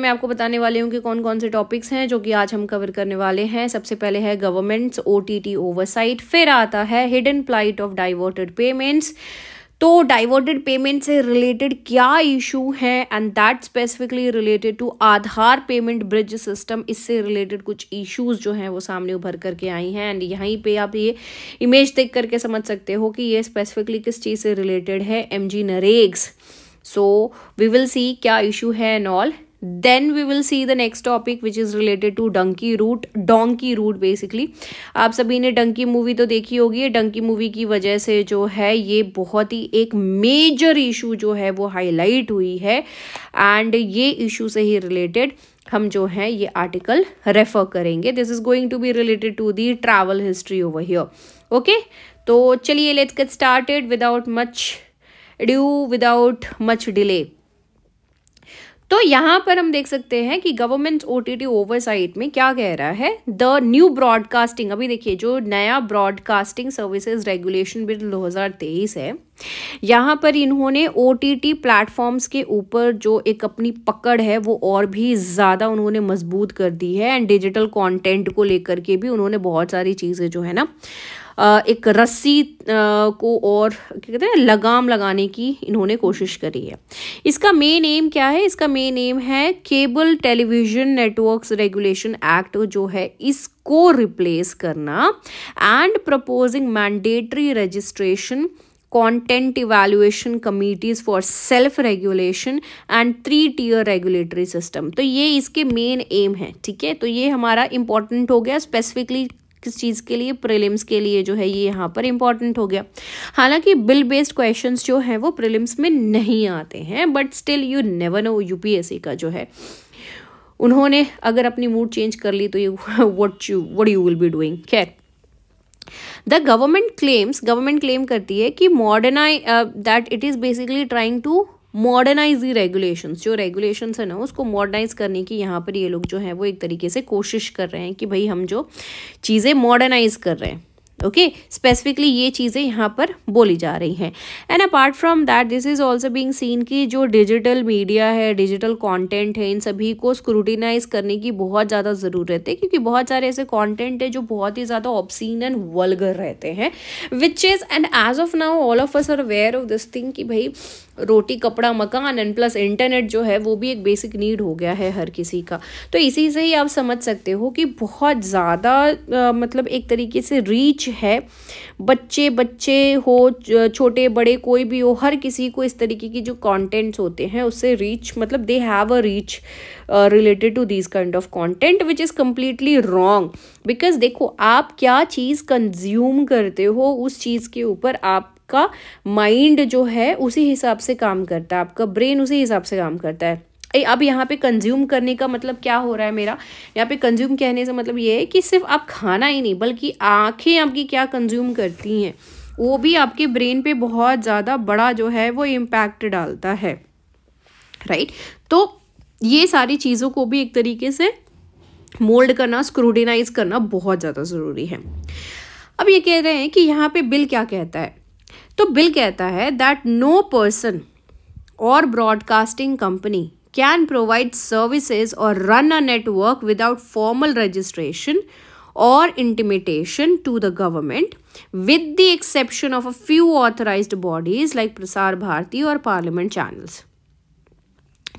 मैं आपको बताने वाली हूँ कि कौन कौन से टॉपिक्स हैं जो कि आज हम कवर करने वाले हैं सबसे पहले है गवर्नमेंट्स ओटीटी ओवरसाइट फिर आता है hidden plight of diverted payments तो डाइवर्टेड पेमेंट से रिलेटेड क्या इशू है and that specifically related to Aadhaar payment bridge system इससे रिलेटेड कुछ इश्यूज जो हैं वो सामने उभर करके आई हैं एंड यहीं पे आप ये इमेज देख करके समझ सकते हो कि ये स्पेसिफिकली किस चीज़ से रिलेटेड है M G NREGS so we will see क्या इशू है and all then we will see the next topic which is related to donkey route donkey route basically आप सभी ने डंकी मूवी तो देखी होगी डंकी मूवी की वजह से जो है ये बहुत ही एक मेजर इशू जो है वो हाईलाइट हुई है एंड ये इशू से ही रिलेटेड हम जो है ये आर्टिकल रेफर करेंगे this is going to be related to the travel history over here okay तो चलिए let's get started without much due without much delay तो यहाँ पर हम देख सकते हैं कि government O T T oversight में क्या कह रहा है द न्यू ब्रॉडकास्टिंग अभी देखिए जो नया ब्रॉडकास्टिंग सर्विसेज रेगुलेशन बिल 2023 है यहाँ पर इन्होंने ओ टी टी प्लेटफॉर्म्स के ऊपर जो एक अपनी पकड़ है वो और भी ज़्यादा उन्होंने मजबूत कर दी है एंड डिजिटल कॉन्टेंट को लेकर के भी उन्होंने बहुत सारी चीज़ें जो है ना एक रस्सी को और क्या कहते हैं लगाम लगाने की इन्होंने कोशिश करी है इसका मेन एम क्या है इसका मेन एम है cable television networks regulation act जो है इसको रिप्लेस करना and proposing mandatory registration content evaluation committees for self regulation and three tier regulatory system तो ये इसके मेन एम है ठीक है तो ये हमारा इंपॉर्टेंट हो गया स्पेसिफिकली किस चीज़ के लिए प्रिलिम्स के लिए जो है ये यहाँ पर इंपॉर्टेंट हो गया हालांकि बिल बेस्ड क्वेश्चन जो है वो प्रिलिम्स में नहीं आते हैं but still you never know UPSC का जो है उन्होंने अगर अपनी मूड चेंज कर ली तो you what you what you will be doing खैर the government claims government claim करती है कि मॉडर्नाइ that it is basically trying to modernise ही रेगुलेशन जो रेगुलेशन है ना उसको मॉडर्नाइज करने की यहाँ पर ये लोग जो है वो एक तरीके से कोशिश कर रहे हैं कि भाई हम जो चीज़ें मॉडर्नाइज कर रहे हैं ओके okay? स्पेसिफिकली ये चीज़ें यहाँ पर बोली जा रही हैं and apart from that this is also being seen कि जो डिजिटल मीडिया है डिजिटल कॉन्टेंट है इन सभी को स्क्रूटिनाइज करने की बहुत ज़्यादा ज़रूरत है क्योंकि बहुत सारे ऐसे कॉन्टेंट है जो बहुत ही ज़्यादा ऑप्सीन एंड वलगर रहते हैं which is and as of now all of us are aware of this thing कि भाई रोटी कपड़ा मकान एंड प्लस इंटरनेट जो है वो भी एक बेसिक नीड हो गया है हर किसी का तो इसी से ही आप समझ सकते हो कि बहुत ज़्यादा मतलब एक तरीके से रीच है बच्चे बच्चे हो छोटे बड़े कोई भी हो हर किसी को इस तरीके की जो कॉन्टेंट्स होते हैं उससे रीच मतलब they have a reach related to this kind of content which is completely wrong because देखो आप क्या चीज़ कंज्यूम करते हो उस चीज़ के ऊपर आप आपका माइंड जो है उसी हिसाब से काम करता है आपका ब्रेन उसी हिसाब से काम करता है अब यहाँ पे कंज्यूम करने का मतलब क्या हो रहा है मेरा यहाँ पे कंज्यूम कहने से मतलब ये है कि सिर्फ आप खाना ही नहीं बल्कि आंखें आपकी क्या कंज्यूम करती हैं वो भी आपके ब्रेन पे बहुत ज़्यादा बड़ा जो है वो इम्पैक्ट डालता है राइट तो ये सारी चीज़ों को भी एक तरीके से मोल्ड करना स्क्रूडिनाइज करना बहुत ज़्यादा ज़रूरी है अब ये कह रहे हैं कि यहाँ पे बिल क्या कहता है तो बिल कहता है that no person or broadcasting company can provide services or run a network without formal registration or intimation to the government with the exception of a few authorise bodies like Prasar Bharati और parliament channels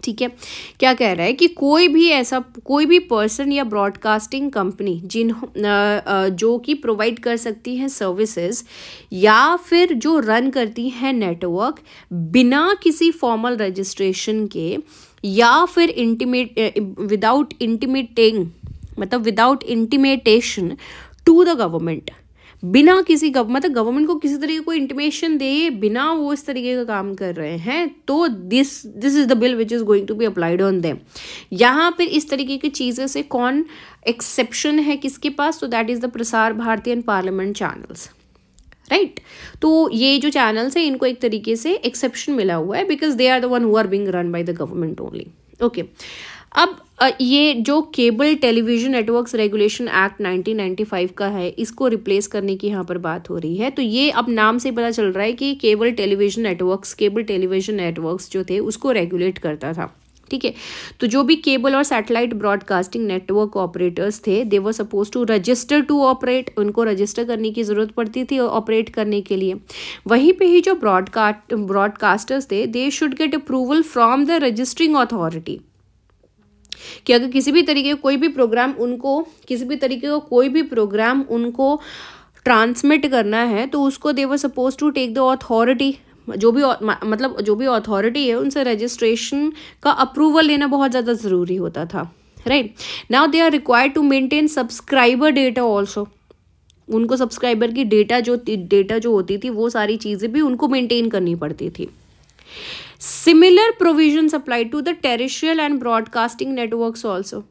ठीक है क्या कह रहा है कि कोई भी ऐसा कोई भी पर्सन या ब्रॉडकास्टिंग कंपनी जिन जो कि प्रोवाइड कर सकती हैं सर्विसेज या फिर जो रन करती हैं नेटवर्क बिना किसी फॉर्मल रजिस्ट्रेशन के या फिर इंटीमेट विदाउट इंटीमेटिंग मतलब without intimation to the government बिना किसी गव, मतलब गवर्नमेंट को किसी तरीके कोई इंटीमेशन दे बिना वो इस तरीके का काम कर रहे हैं तो this this is the bill which is going to be applied on them यहाँ पर इस तरीके की चीज़ें से कौन एक्सेप्शन है किसके पास तो that is the Prasar Bharati and parliament channels right right? तो ये जो चैनल्स हैं इनको एक तरीके से एक्सेप्शन मिला हुआ है because they are the one who are being run by the government only okay अब ये जो cable television networks regulation act 1995 का है इसको रिप्लेस करने की यहाँ पर बात हो रही है तो ये अब नाम से पता चल रहा है कि cable television networks cable television networks जो थे उसको रेगुलेट करता था ठीक है तो जो भी केबल और सैटेलाइट ब्रॉडकास्टिंग नेटवर्क ऑपरेटर्स थे they were suppose to register to operate उनको रजिस्टर करने की ज़रूरत पड़ती थी ऑपरेट करने के लिए वहीं पे ही जो ब्रॉडकास्ट ब्रॉडकास्टर्स थे they should get approval from the registering authority कि अगर किसी भी तरीके का कोई भी प्रोग्राम उनको किसी भी तरीके का कोई भी प्रोग्राम उनको ट्रांसमिट करना है तो उसको they were suppose to take the authority जो भी मतलब जो भी अथॉरिटी है उनसे रजिस्ट्रेशन का अप्रूवल लेना बहुत ज़्यादा ज़रूरी होता था right now they are required to maintain subscriber data also उनको सब्सक्राइबर की डेटा जो डेटा जो होती थी वो सारी चीज़ें भी उनको मेंटेन करनी पड़ती थी similar provision apply to the terrestrial and broadcasting network also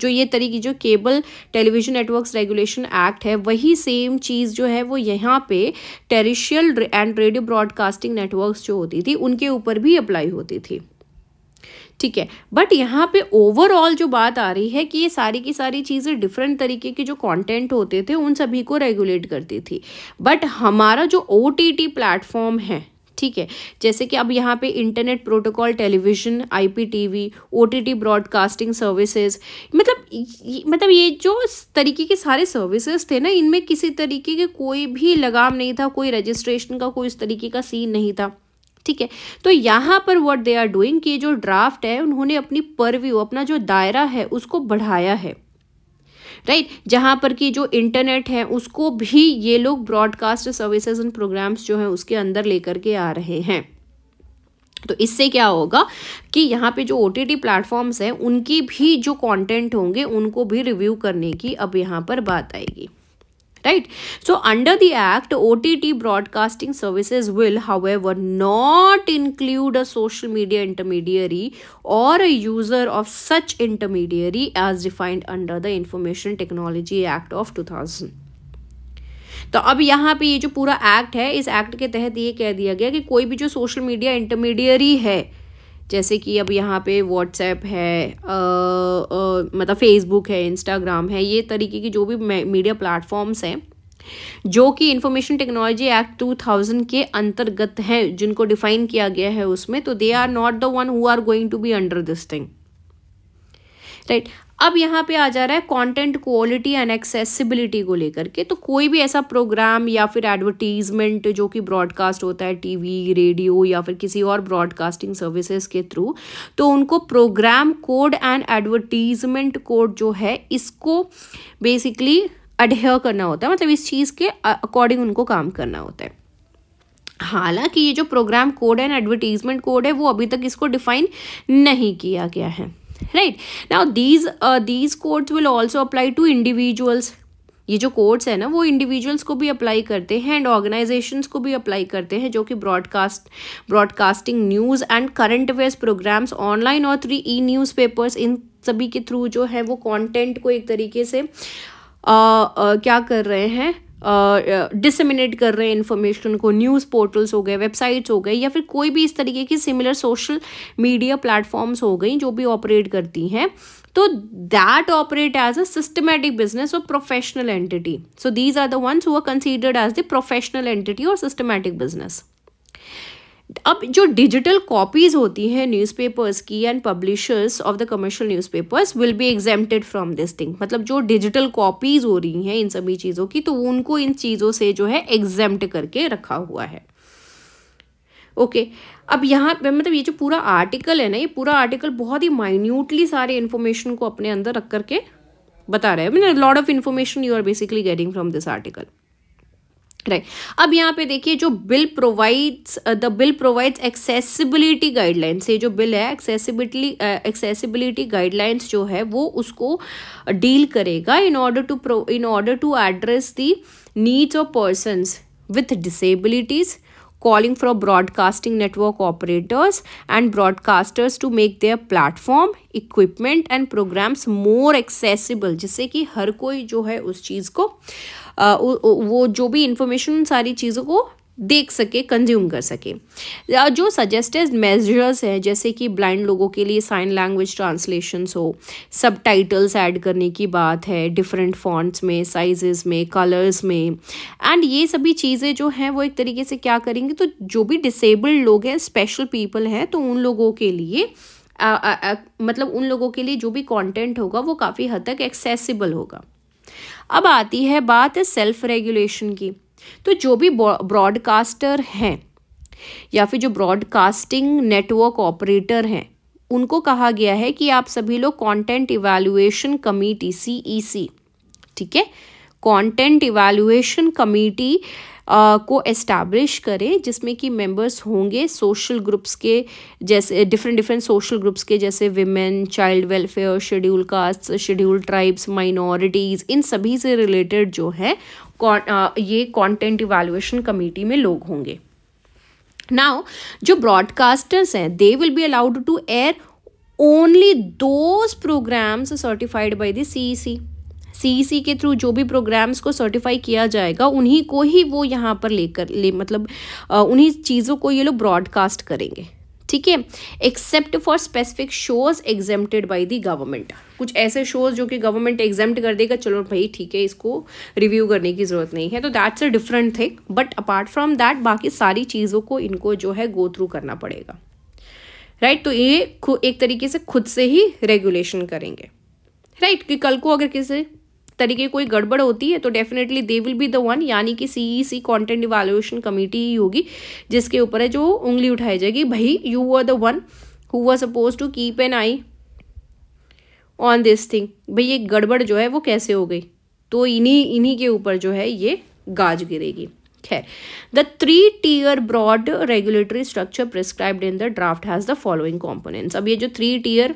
जो ये तरीके जो cable television networks regulation act है वही सेम चीज़ जो है वो यहाँ पे terrestrial and radio broadcasting networks जो होती थी उनके ऊपर भी अप्लाई होती थी ठीक है बट यहाँ पे ओवरऑल जो बात आ रही है कि ये सारी की सारी चीज़ें डिफरेंट तरीके के जो कंटेंट होते थे उन सभी को रेगुलेट करती थी बट हमारा जो ओ टी प्लेटफॉर्म है ठीक है जैसे कि अब यहाँ पे internet protocol television IPTV OTT broadcasting services मतलब मतलब ये जो तरीके के सारे सर्विसेज थे ना इनमें किसी तरीके के कोई भी लगाम नहीं था कोई रजिस्ट्रेशन का कोई इस तरीके का सीन नहीं था ठीक है तो यहाँ पर व्हाट दे आर डूइंग कि जो ड्राफ्ट है उन्होंने अपनी परव्यू अपना जो दायरा है उसको बढ़ाया है राइट जहाँ पर कि जो इंटरनेट है उसको भी ये लोग ब्रॉडकास्ट सर्विसेज एंड प्रोग्राम्स जो हैं उसके अंदर लेकर के आ रहे हैं तो इससे क्या होगा कि यहाँ पे जो ओ टी टी प्लेटफॉर्म्स हैं उनकी भी जो कंटेंट होंगे उनको भी रिव्यू करने की अब यहाँ पर बात आएगी right so under the act ott broadcasting services will however not include a social media intermediary or a user of such intermediary as defined under the information technology act of 2000 तो अब यहाँ पे ये जो पूरा एक्ट है इस act के तहत ये कह दिया गया कि कोई भी जो सोशल मीडिया इंटरमीडियरी है जैसे कि अब यहाँ पे व्हाट्सएप है आ, आ, मतलब फेसबुक है इंस्टाग्राम है ये तरीके की जो भी मीडिया प्लेटफॉर्म्स हैं जो कि इंफॉर्मेशन टेक्नोलॉजी एक्ट 2000 के अंतर्गत है जिनको डिफाइन किया गया है उसमें तो they are not the one who are going to be under this thing right अब यहाँ पे आ जा रहा है कंटेंट क्वालिटी एंड एक्सेसिबिलिटी को लेकर के तो कोई भी ऐसा प्रोग्राम या फिर एडवर्टीजमेंट जो कि ब्रॉडकास्ट होता है टीवी रेडियो या फिर किसी और ब्रॉडकास्टिंग सर्विसेज के थ्रू तो उनको programme code and advertisement code जो है इसको बेसिकली अडेयर करना होता है मतलब इस चीज़ के अकॉर्डिंग उनको काम करना होता है हालांकि ये जो programme code and advertisement code है वो अभी तक इसको डिफाइन नहीं किया गया है right now these these codes will also apply to individuals ये जो कोड्स है ना वो इंडिविजुअल्स को भी अप्लाई करते हैं एंड ऑर्गेनाइजेशन को भी अप्लाई करते हैं जो कि broadcast broadcasting news and current affairs programmes online और थ्री ई न्यूज़ पेपर्स इन सभी के थ्रू जो है वो कॉन्टेंट को एक तरीके से आ, uh, आ, uh, क्या कर रहे हैं डिसमिनेट कर रहे हैं इन्फॉर्मेशन को न्यूज़ पोर्टल्स हो गए वेबसाइट्स हो गए या फिर कोई भी इस तरीके की सिमिलर सोशल मीडिया प्लेटफॉर्म्स हो गई जो भी ऑपरेट करती हैं तो that operate as a systematic business or professional entity so these are the ones हुआ considered as the professional entity or systematic business अब जो डिजिटल कॉपीज होती हैं न्यूज़पेपर्स की and publishers of the commercial newspapers will be exempted from this thing मतलब जो digital copies हो रही हैं इन सभी चीज़ों की तो उनको इन चीज़ों से जो है एग्जेम्प्ट करके रखा हुआ है ओके okay. अब यहाँ पे मतलब ये जो पूरा आर्टिकल है ना ये पूरा आर्टिकल बहुत ही माइन्यूटली सारे इन्फॉर्मेशन को अपने अंदर रख करके बता रहे हैं mean lot of information you are basically getting from this article right right. अब यहाँ पे देखिए जो bill provides the bill provides accessibility guidelines ये जो बिल है एक्सेसिबिलिटी एक्सेसिबिलिटी गाइडलाइंस जो है वो उसको डील करेगा in order to in order to address the needs of persons with disabilities calling for broadcasting network operators and broadcasters to make their platform equipment and programs more accessible जिससे कि हर कोई जो है उस चीज़ को आ, वो जो भी इंफॉर्मेशन सारी चीज़ों को देख सके कंज्यूम कर सके जो सजेस्टेड मेजर्स हैं जैसे कि ब्लाइंड लोगों के लिए साइन लैंग्वेज ट्रांसलेशंस हो सब टाइटल्स ऐड करने की बात है डिफरेंट फॉन्ट्स में साइजेस में कलर्स में एंड ये सभी चीज़ें जो हैं वो एक तरीके से क्या करेंगी तो जो भी डिसेबल्ड लोग हैं स्पेशल पीपल हैं तो उन लोगों के लिए आ, आ, आ, मतलब उन लोगों के लिए जो भी कंटेंट होगा वो काफ़ी हद तक एक्सेसिबल होगा अब आती है बात सेल्फ रेगुलेशन की तो जो भी ब्रॉडकास्टर हैं या फिर जो ब्रॉडकास्टिंग नेटवर्क ऑपरेटर हैं उनको कहा गया है कि आप सभी लोग कंटेंट इवैल्यूएशन कमेटी सी ठीक है कंटेंट इवैल्यूएशन कमेटी को एस्टैब्लिश करें जिसमें कि मेंबर्स होंगे सोशल ग्रुप्स के जैसे डिफरेंट डिफरेंट सोशल ग्रुप्स के जैसे women child welfare schedule caste schedule tribes minorities इन सभी से रिलेटेड जो है ये कंटेंट इवेल्युएशन कमेटी में लोग होंगे नाउ जो ब्रॉडकास्टर्स हैं they will be allowed to air only those programmes certified by the C C CEC के थ्रू जो भी प्रोग्राम्स को सर्टिफाई किया जाएगा उन्हीं को ही वो यहाँ पर लेकर ले मतलब उन्हीं चीज़ों को ये लोग ब्रॉडकास्ट करेंगे ठीक है except for specific shows exempted by the government कुछ ऐसे शोज जो कि गवर्नमेंट एग्जेप्ट कर देगा चलो भाई ठीक है इसको रिव्यू करने की ज़रूरत नहीं है तो that's a different thing but apart from that बाकी सारी चीज़ों को इनको जो है गो थ्रू करना पड़ेगा राइट right? तो ये एक तरीके से खुद से ही रेगुलेशन करेंगे राइट right? कि कल को अगर किसी तरीके कोई गड़बड़ होती है तो definitely they will be the one यानी कि C E C content evaluation committee ही होगी जिसके ऊपर है जो उंगली उठाई जाएगी भाई you are the one who suppose to keep an eye on this thing भाई ये गड़बड़ जो है वो कैसे हो गई तो इन्हीं इन्हीं के ऊपर जो है ये गाज गिरेगी खैर the three tier broad regulatory structure prescribed in the draft has the following components अब ये जो थ्री टीयर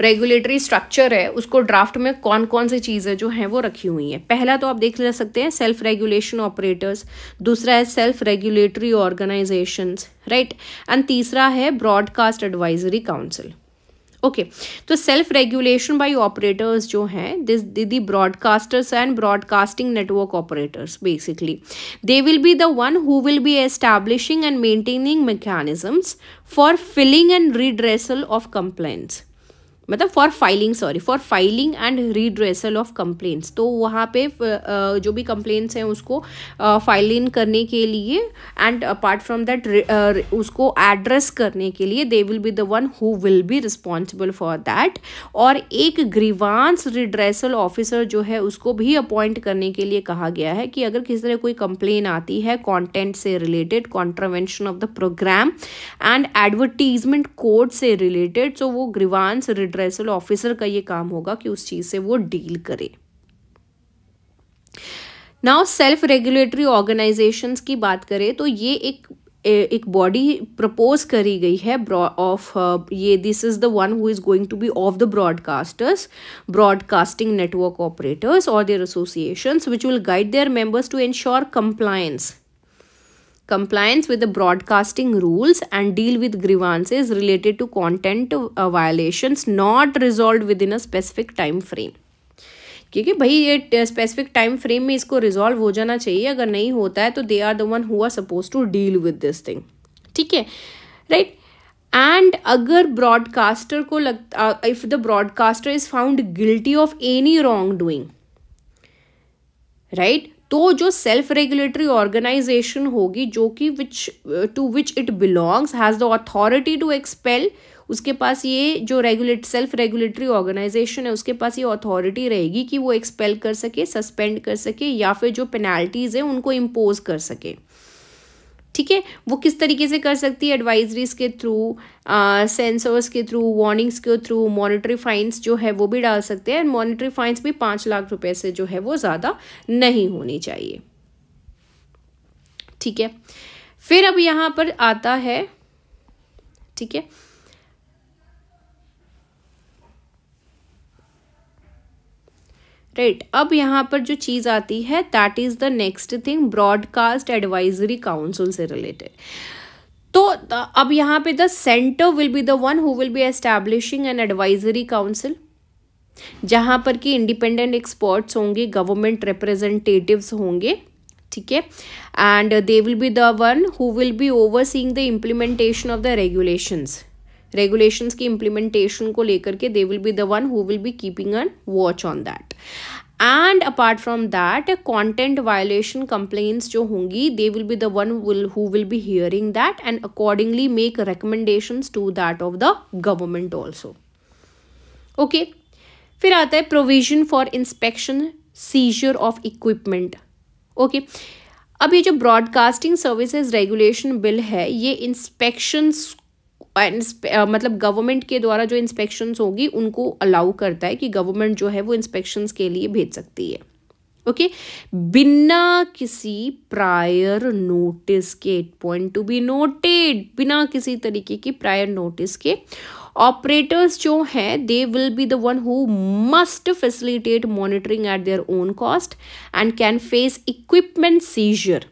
रेगुलेटरी स्ट्रक्चर है उसको ड्राफ्ट में कौन कौन सी चीज़ें जो हैं वो रखी हुई हैं पहला तो आप देख ले सकते हैं सेल्फ रेगुलेशन ऑपरेटर्स दूसरा है self regulatory organisation right and तीसरा है ब्रॉडकास्ट एडवाइजरी काउंसिल ओके तो सेल्फ रेगुलेशन बाय ऑपरेटर्स जो हैं this the broadcasters and broadcasting network operators basically they will be the one who will be establishing and maintaining mechanism for filling and redressal of complaints मतलब for filing sorry for filing and redressal of complaints तो वहाँ पे जो भी complaints हैं उसको file in करने के लिए एंड अपार्ट फ्रॉम दैट उसको एड्रेस करने के लिए they will be the one who will be responsible for that और एक ग्रीवांस रिड्रेसल ऑफिसर जो है उसको भी अपॉइंट करने के लिए कहा गया है कि अगर किसी तरह कोई कंप्लेन आती है कॉन्टेंट से related contravention of the programme and advertisement code से रिलेटेड सो तो वो ग्रीवांस रिड्रेस कॉन्ग्रेसुअल ऑफिसर का ये काम होगा कि उस चीज़ से वो डील करे नाउ सेल्फ रेगुलेटरी ऑर्गेनाइजेशन की बात करें तो ये एक एक बॉडी प्रपोज करी गई है ऑफ uh, ये this is the one who is going to be of the broadcasters broadcasting network operators और their associations which will guide their members to ensure compliance compliance with the broadcasting rules and deal with grievances related to content violations not resolved within a specific time frame क्योंकि भाई ये specific time frame में इसको resolve हो जाना चाहिए अगर नहीं होता है तो they are the one who are suppose to deal with this thing ठीक है राइट एंड अगर ब्रॉडकास्टर को लगता if the broadcaster is found guilty of any wrong doing right तो जो सेल्फ रेगुलेटरी ऑर्गेनाइजेशन होगी जो कि which to which it belongs has the authority to expel उसके पास ये जो रेगुलेट सेल्फ रेगुलेटरी ऑर्गेनाइजेशन है उसके पास ये अथॉरिटी रहेगी कि वो एक्सपेल कर सके सस्पेंड कर सके या फिर जो पेनाल्टीज़ हैं उनको इम्पोज कर सके ठीक है वो किस तरीके से कर सकती है एडवाइजरीज के थ्रू सेंसर्स के थ्रू वार्निंग्स के थ्रू मॉनिटरी फाइन्स जो है वो भी डाल सकते हैं एंड मॉनिटरी फाइन्स भी पाँच लाख रुपए से जो है वो ज़्यादा नहीं होनी चाहिए ठीक है फिर अब यहाँ पर आता है ठीक है राइट right. अब यहाँ पर जो चीज़ आती है दैट इज़ तो, the next thing broadcast advisory council से रिलेटेड तो अब यहाँ पे the centre will be the one who will be establishing an advisory council जहां पर कि इंडिपेंडेंट एक्सपर्ट्स होंगे गवर्नमेंट रिप्रेजेंटेटिव्स होंगे ठीक है and they will be the one who will be overseeing the implementation of the regulations regulations की implementation को लेकर के they will be the one who will be keeping an watch on that and apart from that content violation complaints जो होंगी they will be the one will who will be hearing that and accordingly make recommendation to that of the government also okay फिर आता है provision for inspection seizure of equipment okay अब ये जो broadcasting services regulation bill है ये inspections Uh, मतलब government के द्वारा जो इंस्पेक्शंस होगी उनको अलाउ करता है कि गवर्नमेंट जो है वो इंस्पेक्शंस के लिए भेज सकती है ओके बिना किसी प्रायर नोटिस के पॉइंट टू बी नोटेड बिना किसी तरीके की प्रायर नोटिस के ऑपरेटर्स जो हैं they will be the one who must facilitate monitoring at their own cost and can face equipment seizure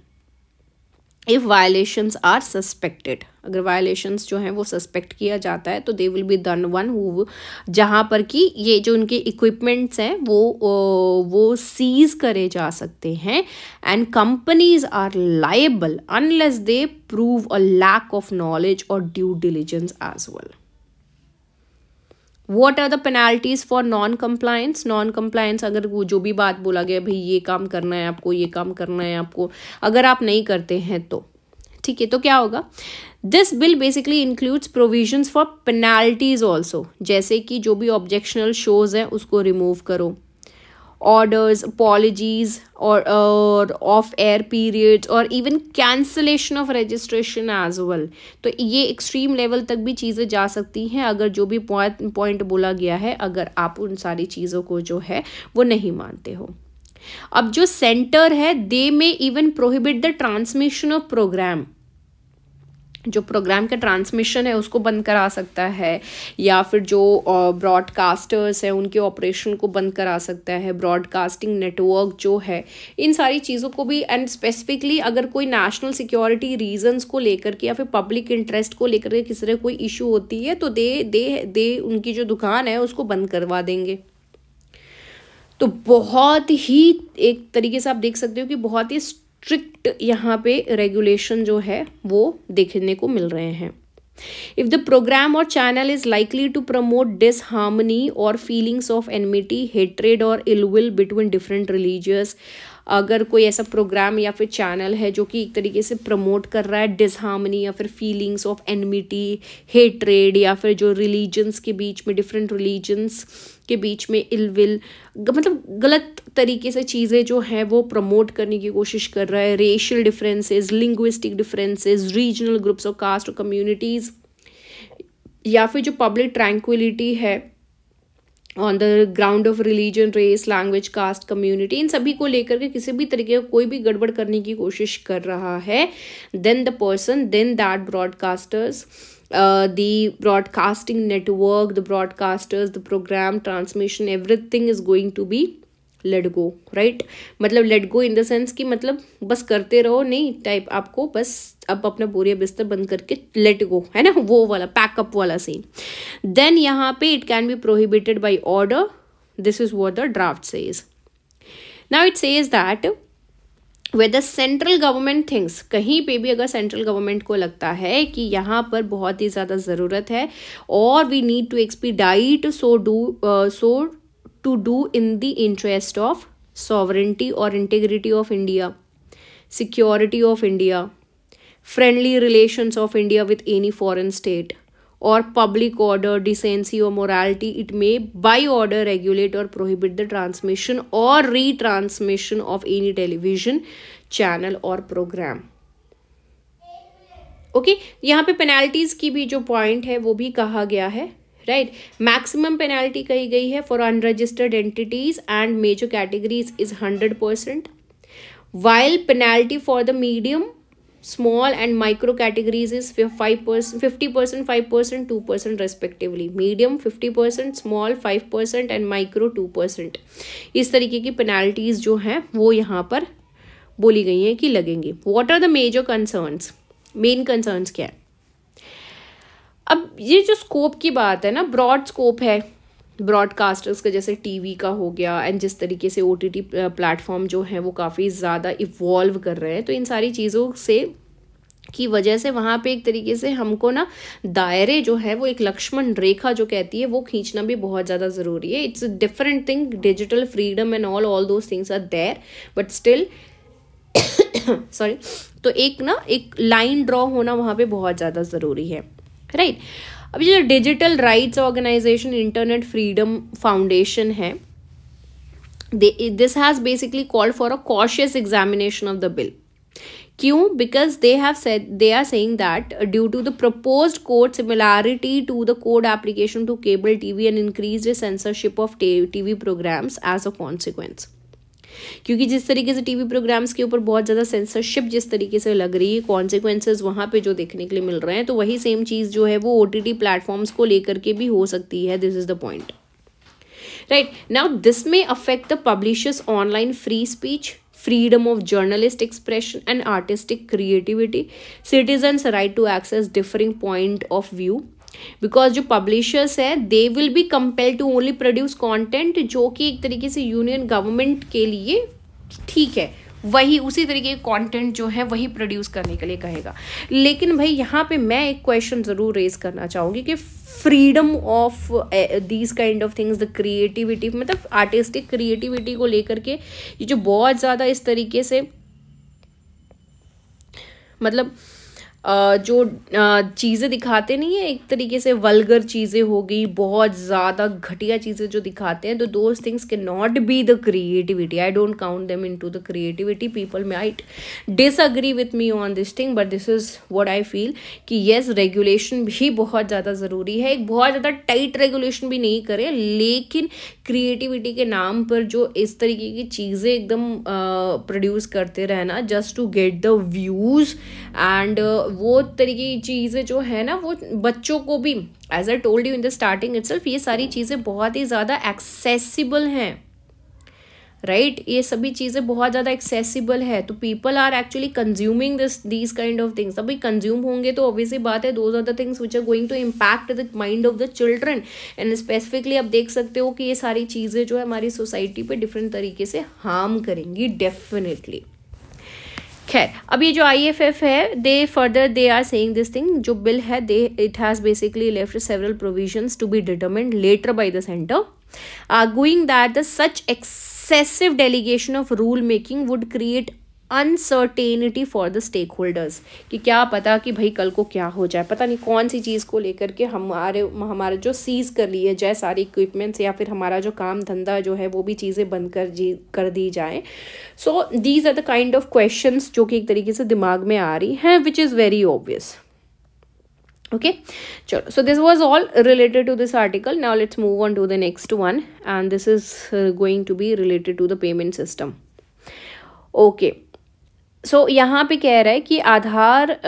if violation are suspected अगर violations जो हैं वो सस्पेक्ट किया जाता है तो they will be done one who जहाँ पर कि ये जो उनके इक्विपमेंट्स हैं वो वो सीज करे जा सकते हैं and companies are liable unless they prove a lack of knowledge और due diligence as well what are the penalties for non compliance non compliance अगर वो जो भी बात बोला गया भाई ये काम करना है आपको ये काम करना है आपको अगर आप नहीं करते हैं तो ठीक है तो क्या होगा this bill basically includes provisions for penalties also जैसे कि जो भी ऑब्जेक्शनल शोज हैं उसको रिमूव करो orders, apologies, or, off off air periods, or even cancellation of registration as well. तो ये एक्सट्रीम लेवल तक भी चीज़ें जा सकती हैं अगर जो भी पॉइंट बोला गया है अगर आप उन सारी चीज़ों को जो है वो नहीं मानते हो अब जो सेंटर है they may even prohibit the transmission of programme जो प्रोग्राम का ट्रांसमिशन है उसको बंद करा सकता है या फिर जो ब्रॉडकास्टर्स हैं उनके ऑपरेशन को बंद करा सकता है ब्रॉडकास्टिंग नेटवर्क जो है इन सारी चीज़ों को भी एंड स्पेसिफिकली अगर कोई नेशनल सिक्योरिटी रीजंस को लेकर के या फिर पब्लिक इंटरेस्ट को लेकर के किसी तरह कोई इशू होती है तो दे दे दे उनकी जो दुकान है उसको बंद करवा देंगे तो बहुत ही एक तरीके से आप देख सकते हो कि बहुत ही स्ट्रिक्ट यहाँ पे रेगुलेशन जो है वो देखने को मिल रहे हैं इफ द प्रोग्राम और channel is likely to promote disharmony और फीलिंग्स ऑफ एनमिटी हेट्रेड और इलविल बिटवीन डिफरेंट रिलीजियस अगर कोई ऐसा प्रोग्राम या फिर चैनल है जो कि एक तरीके से प्रमोट कर रहा है डिसहार्मनी या फिर फीलिंग्स ऑफ एनमिटी हेट्रेड या फिर जो रिलीजन्स के बीच में डिफरेंट रिलीजन्स के बीच में इलविल मतलब गलत तरीके से चीज़ें जो हैं वो प्रमोट करने की कोशिश कर रहा है racial differences linguistic differences regional groups और कास्ट और कम्युनिटीज़ या फिर जो पब्लिक ट्रैंक्विलिटी है on the ground of religion race language caste community इन सभी को लेकर के किसी भी तरीके का कोई भी गड़बड़ करने की कोशिश कर रहा है then the person then that broadcasters uh, the broadcasting network, the broadcasters, the program transmission, everything is going to be let go right मतलब let go in the sense कि मतलब बस करते रहो नहीं टाइप आपको बस अब अपना बोरिया बिस्तर बंद करके लेट गो है ना वो वाला पैकअप वाला सीन देन यहाँ पे it can be prohibited by order this is what the draft says now it says that whether central government things कहीं पे भी अगर सेंट्रल गवर्नमेंट को लगता है कि यहाँ पर बहुत ही ज़्यादा ज़रूरत है और we need to expedite so do so to do in the interest of sovereignty और integrity of India security of India friendly relations of India with any foreign state और पब्लिक ऑर्डर डिसेंसी और morality it may by order regulate और prohibit the transmission और retransmission of any television channel और programme okay यहाँ पे penalties की भी जो पॉइंट है वो भी कहा गया है राइट मैक्सिमम पेनाल्टी कही गई है for unregistered entities and major categories is hundred percent wild penalty for the medium small and micro categories is 5%, 50%, 5%, 2% respectively. Medium 50%, small 5% and micro 2%. इस तरीके की पेनाल्टीज जो हैं वो यहाँ पर बोली गई हैं कि लगेंगी what are the major concerns main concerns क्या है अब ये जो स्कोप की बात है ना ब्रॉड स्कोप है ब्रॉडकास्टर्स का जैसे टीवी का हो गया एंड जिस तरीके से ओ टी टी प्लेटफॉर्म जो है वो काफ़ी ज़्यादा इवॉल्व कर रहे हैं तो इन सारी चीज़ों से की वजह से वहाँ पे एक तरीके से हमको ना दायरे जो है वो एक लक्ष्मण रेखा जो कहती है वो खींचना भी बहुत ज़्यादा ज़रूरी है it's different thing digital freedom and all all those things are there but still sorry तो एक ना एक लाइन ड्रॉ होना वहाँ पे बहुत ज़्यादा ज़रूरी है राइट right? अब ये जो digital rights organisation internet freedom foundation है this has basically call for a cautious examination of the bill क्यों because they have they are saying that due to the propose code similarity to the code application to cable TV and increase censorship of TV programmes as a consequence क्योंकि जिस तरीके से TV programmes के ऊपर बहुत ज़्यादा censorship जिस तरीके से लग रही है कॉन्सिक्वेंसेज वहाँ पे जो देखने के लिए मिल रहे हैं तो वही सेम चीज़ जो है वो ओ टी प्लेटफॉर्म्स को लेकर के भी हो सकती है this is the point right now this may affect the publishers online free speech freedom of journalist expression and artistic creativity citizens right to access differing point of view because जो publishers है they will be compel to only produce content जो कि एक तरीके से union government के लिए ठीक है वही उसी तरीके के कंटेंट जो है वही प्रोड्यूस करने के लिए कहेगा लेकिन भाई यहाँ पे मैं एक क्वेश्चन ज़रूर रेज करना चाहूँगी कि freedom of these kind of things the creativity मतलब आर्टिस्टिक क्रिएटिविटी को लेकर के ये जो बहुत ज़्यादा इस तरीके से मतलब जो चीज़ें दिखाते नहीं है एक तरीके से वलगर चीज़ें हो गई बहुत ज़्यादा घटिया चीज़ें जो दिखाते हैं तो दोज थिंग्स के not be the creativity I don't count them in to the creativity people may I disagree with me on this thing but this is what I feel कि येस रेगुलेशन भी बहुत ज़्यादा ज़रूरी है एक बहुत ज़्यादा टाइट रेगुलेशन भी नहीं करें लेकिन क्रिएटिविटी के नाम पर जो इस तरीके की चीज़ें एकदम प्रोड्यूस करते रहना just to get the views and वो तरीके की चीज़ें जो है ना वो बच्चों को भी as I told you in the starting self ये सारी चीज़ें बहुत ही ज़्यादा एक्सेसिबल हैं राइट right? ये सभी चीज़ें बहुत ज़्यादा एक्सेसिबल है तो people are actually consuming this these kind of things अभी कंज्यूम होंगे तो ऑब्वियसली बात है those are the things which are going to impact the mind of the children and specifically आप देख सकते हो कि ये सारी चीज़ें जो है हमारी सोसाइटी पे डिफरेंट तरीके से हार्म करेंगी डेफिनेटली खैर अब ये जो आई एफ एफ है they further they are saying this thing जो बिल है they it has basically left several provisions to be determined later by the centre going that the such excessive delegation of rule making would create uncertainty for the stakeholders कि क्या पता कि भाई कल को क्या हो जाए पता नहीं कौन सी चीज़ को लेकर के हमारे हमारा जो सीज़ कर लिए जाए सारे इक्विपमेंट्स या फिर हमारा जो काम धंधा जो है वो भी चीज़ें बंद कर जी कर दी जाए so these are the kind of question जो कि एक तरीके से दिमाग में आ रही हैं which is very obvious okay चलो so this was all related to this article now let's move on to the next one and this is going to be related to the payment system okay okay so so, यहाँ पे कह रहा है कि आधार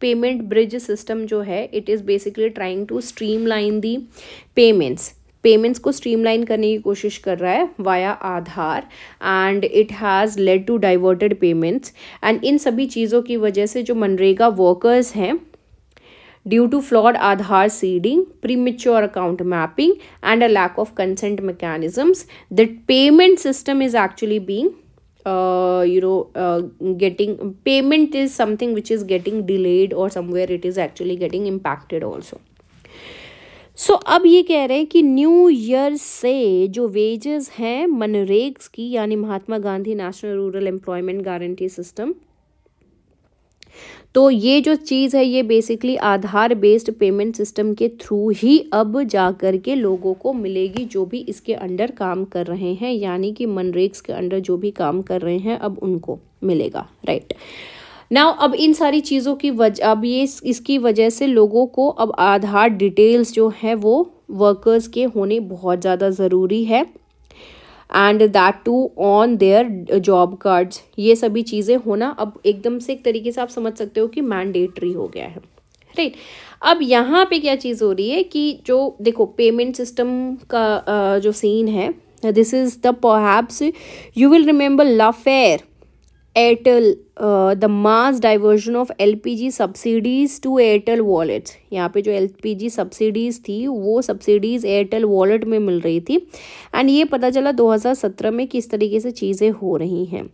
payment bridge system जो है it is basically trying to streamline the payments payments को streamline करने की कोशिश कर रहा है via Aadhaar and it has led to diverted payments and इन सभी चीज़ों की वजह से जो मनरेगा वर्कर्स हैं due to flawed Aadhaar seeding premature account mapping and a lack of consent mechanisms the payment system is actually being uh, you know uh, getting payment is something which is getting delayed or somewhere it is actually getting impacted also so so, अब ये कह रहे हैं कि new year से जो wages हैं मनरेग्स की यानी Mahatma Gandhi national rural employment guarantee system तो ये जो चीज़ है ये basically Aadhaar based payment system के थ्रू ही अब जा कर के लोगों को मिलेगी जो भी इसके अंडर काम कर रहे हैं यानी कि मनरेक्स के अंडर जो भी काम कर रहे हैं अब उनको मिलेगा राइट नाउ अब इन सारी चीज़ों की वजह अब ये इसकी वजह से लोगों को अब आधार डिटेल्स जो है वो वर्कर्स के होने बहुत ज़्यादा ज़रूरी है and that too on their job cards ये सभी चीज़ें होना अब एकदम से एक तरीके से आप समझ सकते हो कि मैंडेटरी हो गया है राइट right. अब यहाँ पे क्या चीज़ हो रही है कि जो देखो पेमेंट सिस्टम का जो सीन है this is the perhaps you will remember laugh air Airtel the mass diversion of L P G subsidies to Airtel wallet यहाँ पे जो एल पी जी सब्सिडीज़ थी वो सब्सिडीज़ एयरटेल वॉलेट में मिल रही थी एंड ये पता चला 2017 में किस तरीके से चीज़ें हो रही हैं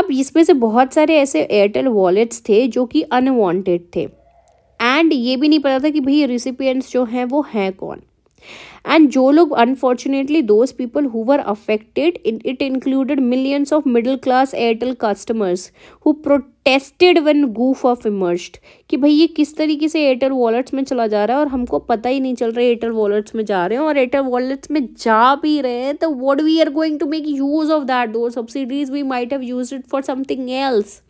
अब इसमें से बहुत सारे ऐसे एयरटेल वॉलेट्स थे जो कि अनवॉन्टेड थे एंड ये भी नहीं पता था कि भाई रिसिपियंट्स जो हैं वो हैं कौन एंड जो लोग unfortunately those people who were affected it included millions of middle class Airtel customers who protested one goof of immersed कि भाई ये किस तरीके से एयरटेल वॉलेट्स में चला जा रहा है और हमको पता ही नहीं चल रहा है एयरटेल वॉलेट्स में जा रहे हैं और एयरटेल वॉलेट्स में जा भी रहे हैं तो what we are going to make use of that though subsidies we might have use it for something else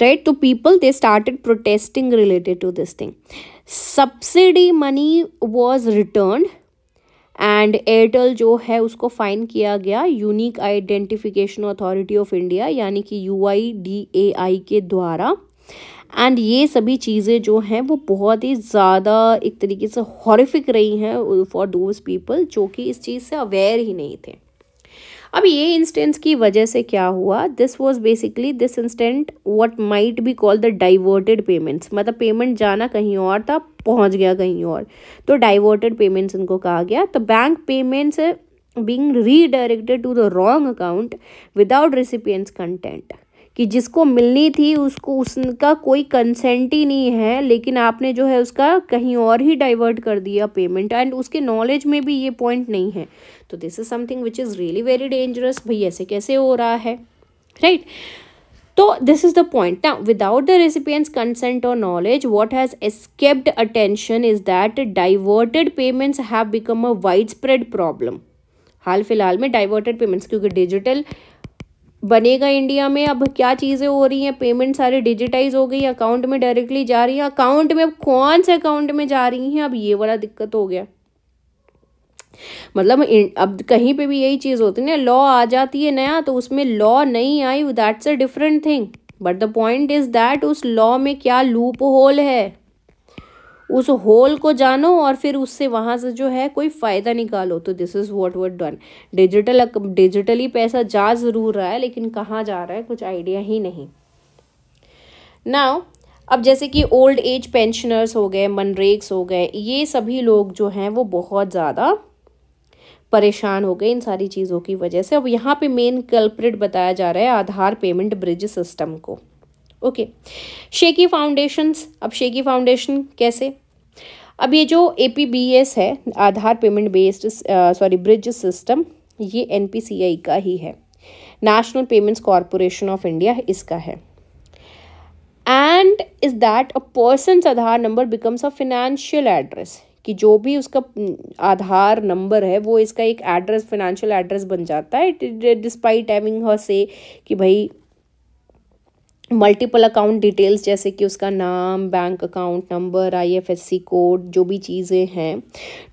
right तो people they started protesting related to this thing subsidy money was return and Airtel जो है उसको fine किया गया unique identification authority of India यानी कि you I D A आई के द्वारा एंड ये सभी चीज़ें जो हैं वो बहुत ही ज़्यादा एक तरीके से हॉरिफिक रही हैं फॉर दोज पीपल जो कि इस चीज़ से अवेयर ही नहीं थे अब ये इंस्टेंस की वजह से क्या हुआ this was basically this instant what might be call the diverted payments मतलब पेमेंट जाना कहीं और था पहुंच गया कहीं और तो डाइवर्टेड पेमेंट्स इनको कहा गया तो bank payments being redirected to the wrong account without recipients consent कि जिसको मिलनी थी उसको उसका कोई कंसेंट ही नहीं है लेकिन आपने जो है उसका कहीं और ही डाइवर्ट कर दिया पेमेंट एंड उसके नॉलेज में भी ये पॉइंट नहीं है तो this is something which is really very dangerous भाई ऐसे कैसे हो रहा है राइट तो दिस इज द पॉइंट ना विदाउट द रेसिपियंस कंसेंट और knowledge what has escaped attention is that diverted payments have become a wide spread problem हाल फिलहाल में डाइवर्टेड पेमेंट्स क्योंकि डिजिटल बनेगा इंडिया में अब क्या चीज़ें हो रही हैं पेमेंट सारे डिजिटाइज हो गई अकाउंट में डायरेक्टली जा रही है अकाउंट में अब कौन से अकाउंट में जा रही हैं अब ये बड़ा दिक्कत हो गया मतलब अब कहीं पे भी यही चीज़ होती है ना लॉ आ जाती है नया तो उसमें लॉ नहीं आई that's a different thing but the point is that उस लॉ में क्या लूप होल है उस होल को जानो और फिर उससे वहाँ से जो है कोई फ़ायदा निकालो तो this is what what done digital digitally पैसा जा ज़रूर रहा है लेकिन कहाँ जा रहा है कुछ आइडिया ही नहीं नाउ अब जैसे कि ओल्ड एज पेंशनर्स हो गए मनरेग्स हो गए ये सभी लोग जो हैं वो बहुत ज़्यादा परेशान हो गए इन सारी चीज़ों की वजह से अब यहाँ पे मेन कल्प्रिट बताया जा रहा है आधार पेमेंट ब्रिज सिस्टम को ओके शेकी फाउंडेशंस अब शेकी फाउंडेशन कैसे अब ये जो ए है Aadhaar payment based sorry bridge system ये एन का ही है national payments corporation of India इसका है and is that a person Aadhaar number becomes a financial address कि जो भी उसका आधार नंबर है वो इसका एक एड्रेस फिनेंशियल एड्रेस बन जाता है डिस्पाइट हैविंग हर से कि भाई मल्टीपल अकाउंट डिटेल्स जैसे कि उसका नाम bank account number IFSC code जो भी चीज़ें हैं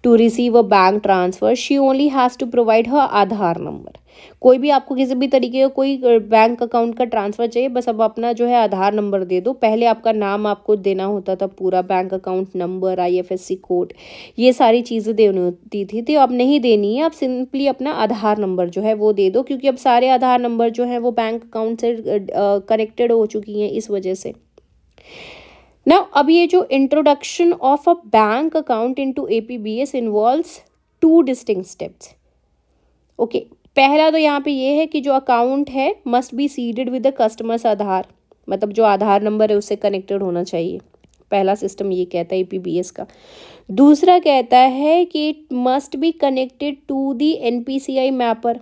to receive a bank transfer she only has to provide her Aadhaar number कोई भी आपको किसी भी तरीके का कोई बैंक अकाउंट का ट्रांसफ़र चाहिए बस अब अपना जो है आधार नंबर दे दो पहले आपका नाम आपको देना होता था पूरा bank account number IFSC code ये सारी चीज़ें देनी होती थी तो अब नहीं देनी है आप सिंपली अपना आधार नंबर जो है वो दे दो क्योंकि अब सारे आधार नंबर जो है वो बैंक अकाउंट से कनेक्टेड हो चुकी हैं इस वजह से ना अब ये जो introduction of a bank account to APBS involves two distinct steps okay पहला तो यहाँ पे ये है कि जो अकाउंट है must be seeded with the customers Aadhaar मतलब जो आधार नंबर है उससे कनेक्टेड होना चाहिए पहला सिस्टम ये कहता है ईपीबीएस e का दूसरा कहता है कि it must be connected to the N mapper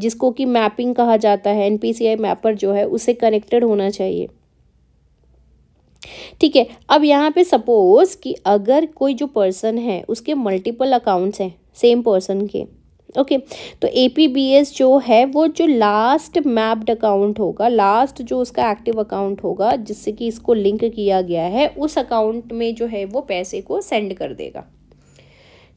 जिसको कि मैपिंग कहा जाता है एन मैपर जो है उसे कनेक्टेड होना चाहिए ठीक है अब यहाँ पे सपोज कि अगर कोई जो पर्सन है उसके मल्टीपल अकाउंट्स हैं सेम पर्सन के ओके तो ए जो है वो जो लास्ट मैप्ड अकाउंट होगा लास्ट जो उसका एक्टिव अकाउंट होगा जिससे कि इसको लिंक किया गया है उस अकाउंट में जो है वो पैसे को सेंड कर देगा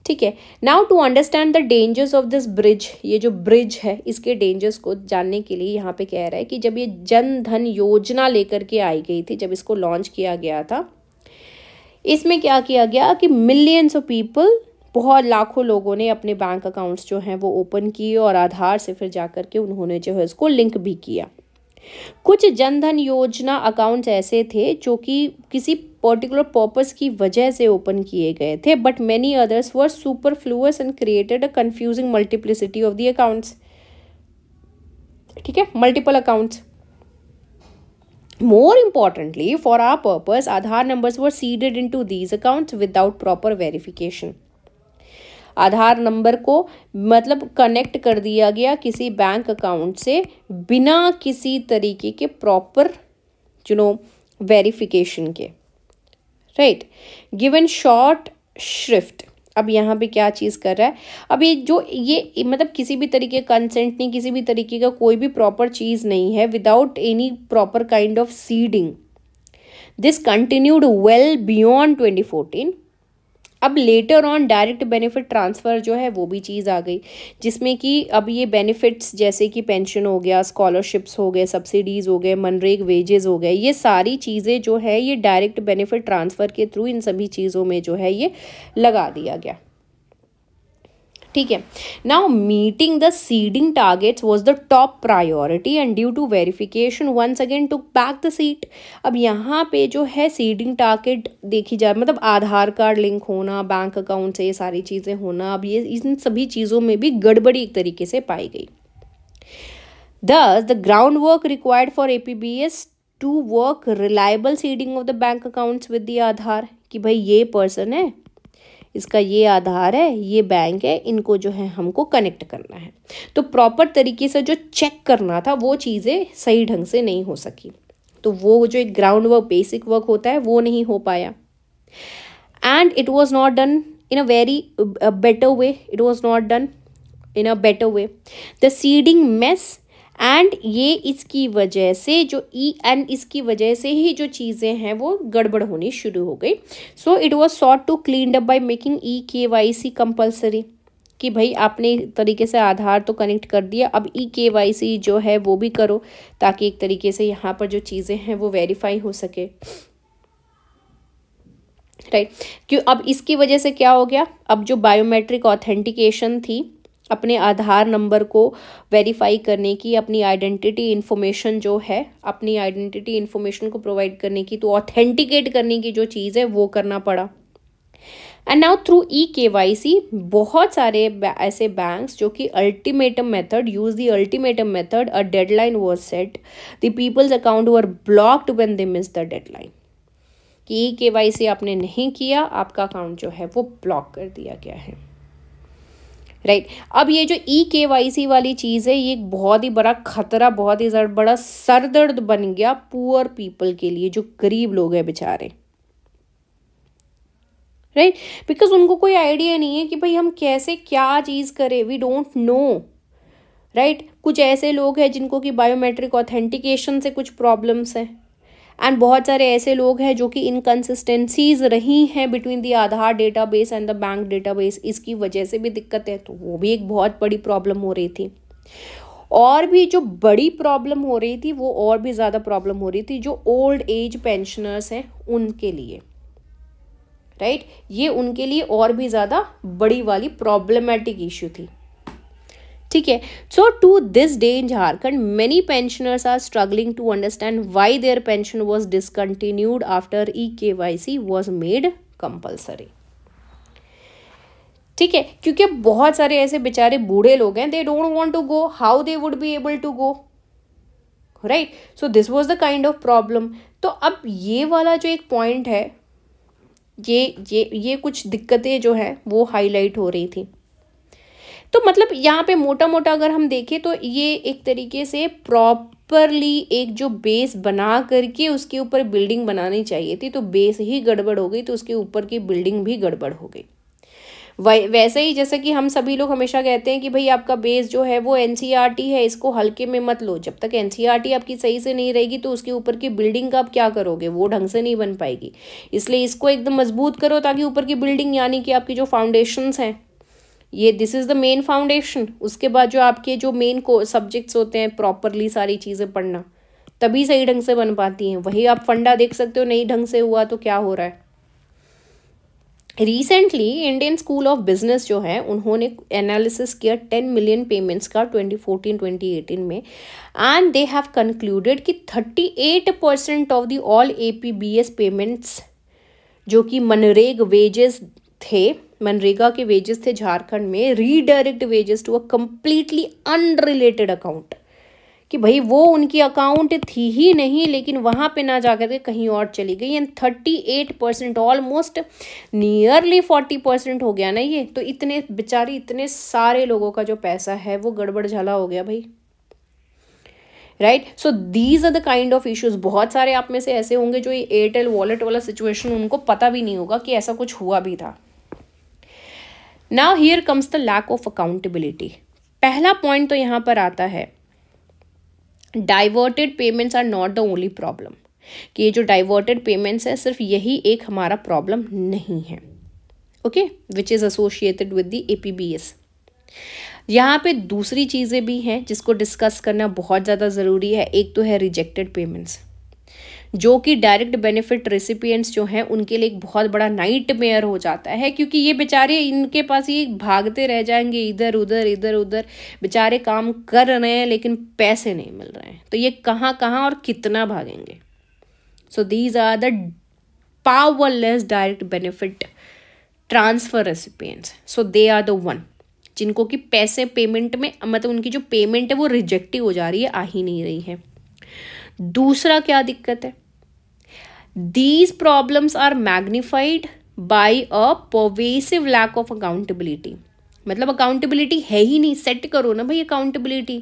ठीक है now to understand the dangers of this bridge ये जो ब्रिज है इसके डेंजर्स को जानने के लिए यहाँ पे कह रहा है कि जब ये जन धन योजना लेकर के आई गई थी जब इसको लॉन्च किया गया था इसमें क्या किया गया कि मिलियंस ऑफ पीपल बहुत लाखों लोगों ने अपने बैंक अकाउंट्स जो हैं वो ओपन किए और आधार से फिर जा के उन्होंने जो है उसको लिंक भी किया कुछ जनधन योजना अकाउंट्स ऐसे थे जो कि किसी पर्टिकुलर पर्पस की वजह से ओपन किए गए थे but many others were superfluous and created a confusing multiplicity of the accounts ठीक है multiple accounts More importantly, for our purpose, Aadhaar numbers were seeded into these accounts without proper verification. Aadhaar number को मतलब connect कर दिया गया किसी bank account से बिना किसी तरीके के प्रॉपर यू नो वेरिफिकेशन के राइट गिवन शॉर्ट श्रिफ्ट अब यहाँ पे क्या चीज़ कर रहा है अब ये जो ये मतलब किसी भी तरीके का कंसेंट नहीं किसी भी तरीके का कोई भी प्रॉपर चीज़ नहीं है without any proper kind of seeding this continued well beyond twenty fourteen अब later on direct benefit transfer जो है वो भी चीज़ आ गई जिसमें कि अब ये बेनिफिट्स जैसे कि पेंशन हो गया स्कॉलरशिप्स हो गए सब्सिडीज़ हो गए मनरेग वेजेस हो गए ये सारी चीज़ें जो है ये डायरेक्ट बेनिफिट ट्रांसफ़र के थ्रू इन सभी चीज़ों में जो है ये लगा दिया गया ठीक है now meeting the seeding targets was the top priority and due to verification once again took back the seat अब यहाँ पे जो है सीडिंग टारगेट देखी जाए मतलब आधार कार्ड लिंक होना बैंक अकाउंट से ये सारी चीज़ें होना अब ये इन सभी चीज़ों में भी गड़बड़ी एक तरीके से पाई गई thus the ground work required for A P B S to work reliable seeding of the bank accounts with the Aadhaar कि भाई ये पर्सन है इसका ये आधार है ये बैंक है इनको जो है हमको कनेक्ट करना है तो प्रॉपर तरीके से जो चेक करना था वो चीज़ें सही ढंग से नहीं हो सकी तो वो जो एक ग्राउंड वर्क बेसिक वर्क होता है वो नहीं हो पाया and it was not done in a very better way it was not done in a better way the seeding mess and ये इसकी वजह से जो ई e एंड इसकी वजह से ही जो चीज़ें हैं वो गड़बड़ होनी शुरू हो गई so it was sought to clean up by making E K Y C compulsory कि भाई आपने एक तरीके से आधार तो कनेक्ट कर दिया अब ई के वाई सी जो है वो भी करो ताकि एक तरीके से यहाँ पर जो चीज़ें हैं वो वेरीफाई हो सके राइट right. क्यों अब इसकी वजह से क्या हो गया अब जो बायोमेट्रिक ऑथेंटिकेशन थी अपने आधार नंबर को वेरीफाई करने की अपनी आइडेंटिटी इन्फॉर्मेशन जो है अपनी आइडेंटिटी इन्फॉर्मेशन को प्रोवाइड करने की तो ऑथेंटिकेट करने की जो चीज़ है वो करना पड़ा and now through E K Y सी बहुत सारे ऐसे बैंक्स जो कि ultimatum method use the ultimatum method a deadline was set the peoples account were blocked when they miss the deadline कि ई के वाई सी आपने नहीं किया आपका अकाउंट जो है वो ब्लॉक कर दिया गया है राइट अब ये जो ई के वाई सी वाली चीज़ है ये एक बहुत ही बड़ा खतरा बहुत ही बड़ा सरदर्द बन गया पुअर पीपल के लिए जो गरीब लोग हैं बेचारे राइट right? बिकॉज उनको कोई आइडिया नहीं है कि भाई हम कैसे क्या चीज़ करें वी डोंट नो राइट कुछ ऐसे लोग हैं जिनको कि बायोमेट्रिक ऑथेंटिकेशन से कुछ प्रॉब्लम्स हैं एंड बहुत सारे ऐसे लोग हैं जो कि इनकन्सिस्टेंसीज रही हैं between the Aadhaar data base and the bank data base इसकी वजह से भी दिक्कत है तो वो भी एक बहुत बड़ी प्रॉब्लम हो रही थी और भी जो बड़ी प्रॉब्लम हो रही थी वो और भी ज़्यादा प्रॉब्लम हो रही थी जो ओल्ड एज पेंशनर्स हैं उनके लिए राइट right? ये उनके लिए और भी ज़्यादा बड़ी वाली प्रॉब्लमेटिक इश्यू थी ठीक है so to this day in Jharkhand many pensioners are struggling to understand why their pension was discontinued after E K Y C was made compulsory ठीक है क्योंकि बहुत सारे ऐसे बेचारे बूढ़े लोग हैं they don't want to go how they would be able to go right so this was the kind of problem तो अब ये वाला जो एक पॉइंट है ये ये ये कुछ दिक्कतें जो हैं वो हाईलाइट हो रही थी तो मतलब यहाँ पे मोटा मोटा अगर हम देखें तो ये एक तरीके से प्रॉप प्रॉपरली एक जो बेस बना करके उसके ऊपर बिल्डिंग बनानी चाहिए थी तो बेस ही गड़बड़ हो गई तो उसके ऊपर की बिल्डिंग भी गड़बड़ हो गई वैसे ही जैसे कि हम सभी लोग हमेशा कहते हैं कि भाई आपका बेस जो है वो एन e है इसको हल्के में मत लो जब तक एन e आपकी सही से नहीं रहेगी तो उसके ऊपर की बिल्डिंग का आप क्या करोगे वो ढंग से नहीं बन पाएगी इसलिए इसको एकदम मजबूत करो ताकि ऊपर की बिल्डिंग यानी कि आपकी जो फाउंडेशंस हैं ये this is the main foundation उसके बाद जो आपके जो मेन को सब्जेक्ट्स होते हैं प्रॉपरली सारी चीज़ें पढ़ना तभी सही ढंग से बन पाती हैं वही आप फंडा देख सकते हो नहीं ढंग से हुआ तो क्या हो रहा है recently Indian school of business जो है उन्होंने एनालिसिस किया टेन मिलियन पेमेंट्स का ट्वेंटी फोर्टीन ट्वेंटी एटीन में एंड दे हैव कंक्लूडेड कि thirty eight percent of the all A P B S payments जो कि मनरेग वेजेस थे मनरेगा के वेजेस थे झारखंड में redirect wages to a completely unrelated account कि भाई वो उनकी अकाउंट थी ही नहीं लेकिन वहाँ पे ना जाकर के कहीं और चली गई and thirty eight percent almost nearly forty percent हो गया ना ये तो इतने बेचारे इतने सारे लोगों का जो पैसा है वो गड़बड़ झाला हो गया भाई right so these are the kind of issues बहुत सारे आप में से ऐसे होंगे जो ये एयरटेल वॉलेट वाला सिचुएशन उनको पता भी नहीं होगा कि ऐसा कुछ हुआ भी था now here comes the lack of accountability पहला पॉइंट तो यहाँ पर आता है diverted payments are not the only problem कि ये जो डाइवर्टेड पेमेंट्स है सिर्फ यही एक हमारा प्रॉब्लम नहीं है okay which is associated with the A P B S यहाँ पे दूसरी चीज़ें भी हैं जिसको डिस्कस करना बहुत ज़्यादा ज़रूरी है एक तो है रिजेक्टेड पेमेंट्स जो कि डायरेक्ट बेनिफिट रेसिपियंट्स जो हैं उनके लिए एक बहुत बड़ा नाइट मेयर हो जाता है क्योंकि ये बेचारे इनके पास ये भागते रह जाएंगे इधर उधर इधर उधर बेचारे काम कर रहे हैं लेकिन पैसे नहीं मिल रहे हैं तो ये कहाँ कहाँ और कितना भागेंगे so these are the powerless direct benefit transfer recipients so they are the one जिनको कि पैसे पेमेंट में मतलब उनकी जो पेमेंट है वो रिजेक्टिव हो जा रही है आ ही नहीं रही है दूसरा क्या दिक्कत है these problems are magnified by a pervasive lack of accountability मतलब अकाउंटेबिलिटी है ही नहीं सेट करो ना भाई अकाउंटेबिलिटी